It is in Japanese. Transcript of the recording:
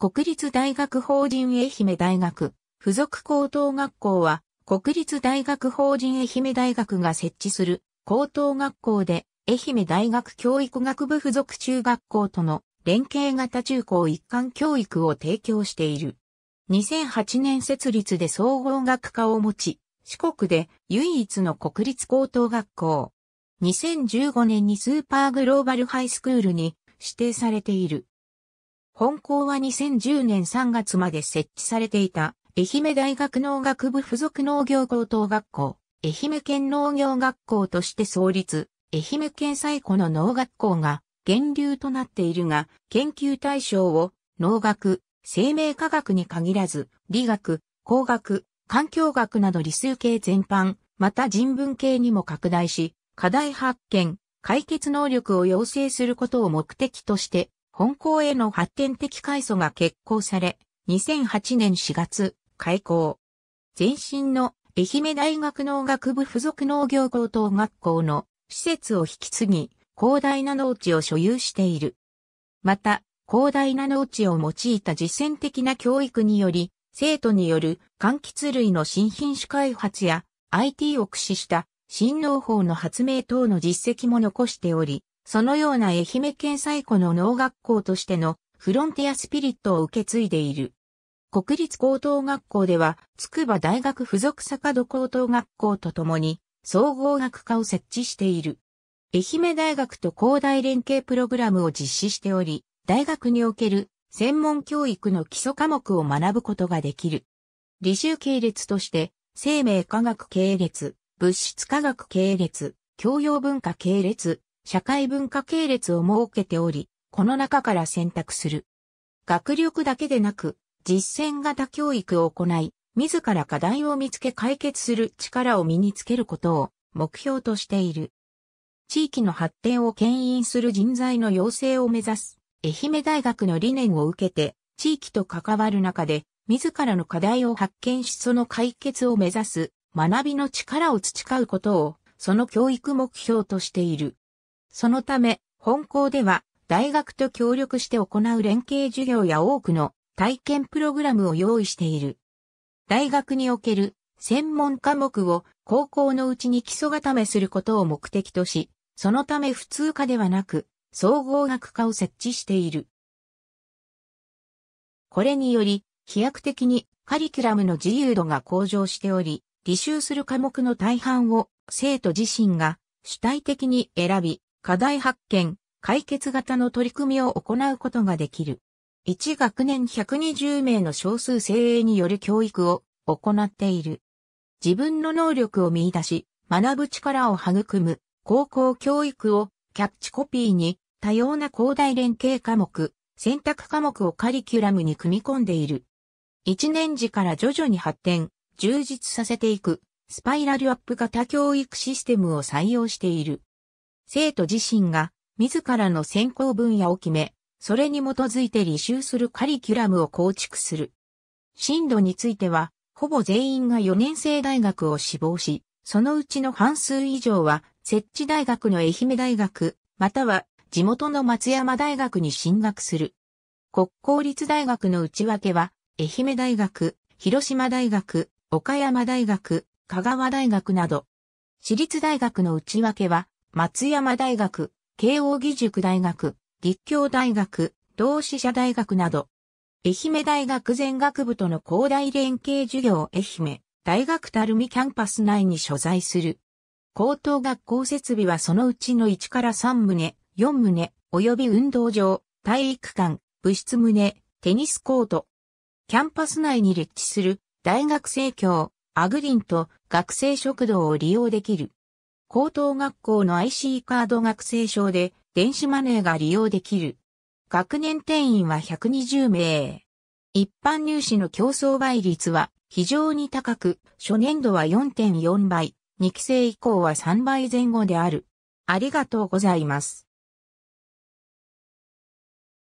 国立大学法人愛媛大学附属高等学校は国立大学法人愛媛大学が設置する高等学校で愛媛大学教育学部附属中学校との連携型中高一貫教育を提供している。2008年設立で総合学科を持ち、四国で唯一の国立高等学校。2015年にスーパーグローバルハイスクールに指定されている。本校は2010年3月まで設置されていた、愛媛大学農学部附属農業高等学校、愛媛県農業学校として創立、愛媛県最古の農学校が源流となっているが、研究対象を農学、生命科学に限らず、理学、工学、環境学など理数系全般、また人文系にも拡大し、課題発見、解決能力を養成することを目的として、本校への発展的改祖が決行され、2008年4月、開校。前身の愛媛大学農学部附属農業高等学校の施設を引き継ぎ、広大な農地を所有している。また、広大な農地を用いた実践的な教育により、生徒による柑橘類の新品種開発や IT を駆使した新農法の発明等の実績も残しており、そのような愛媛県最古の農学校としてのフロンティアスピリットを受け継いでいる。国立高等学校では、筑波大学附属坂戸高等学校とともに、総合学科を設置している。愛媛大学と高大連携プログラムを実施しており、大学における専門教育の基礎科目を学ぶことができる。履修系列として、生命科学系列、物質科学系列、教養文化系列、社会文化系列を設けており、この中から選択する。学力だけでなく、実践型教育を行い、自ら課題を見つけ解決する力を身につけることを目標としている。地域の発展を牽引する人材の養成を目指す、愛媛大学の理念を受けて、地域と関わる中で、自らの課題を発見しその解決を目指す、学びの力を培うことを、その教育目標としている。そのため、本校では大学と協力して行う連携授業や多くの体験プログラムを用意している。大学における専門科目を高校のうちに基礎固めすることを目的とし、そのため普通科ではなく、総合学科を設置している。これにより、飛躍的にカリキュラムの自由度が向上しており、履修する科目の大半を生徒自身が主体的に選び、課題発見、解決型の取り組みを行うことができる。1学年120名の少数精鋭による教育を行っている。自分の能力を見出し、学ぶ力を育む高校教育をキャッチコピーに多様な広大連携科目、選択科目をカリキュラムに組み込んでいる。1年時から徐々に発展、充実させていくスパイラルアップ型教育システムを採用している。生徒自身が自らの専攻分野を決め、それに基づいて履修するカリキュラムを構築する。進路については、ほぼ全員が4年生大学を志望し、そのうちの半数以上は、設置大学の愛媛大学、または地元の松山大学に進学する。国公立大学の内訳は、愛媛大学、広島大学、岡山大学、香川大学など。私立大学の内訳は、松山大学、慶応義塾大学、立教大学、同志社大学など、愛媛大学全学部との広大連携授業愛媛大学たるみキャンパス内に所在する。高等学校設備はそのうちの1から3棟、4棟、及び運動場、体育館、部室棟、テニスコート。キャンパス内に立地する大学生協、アグリンと学生食堂を利用できる。高等学校の IC カード学生証で電子マネーが利用できる。学年定員は120名。一般入試の競争倍率は非常に高く、初年度は4.4倍、2期生以降は3倍前後である。ありがとうございます。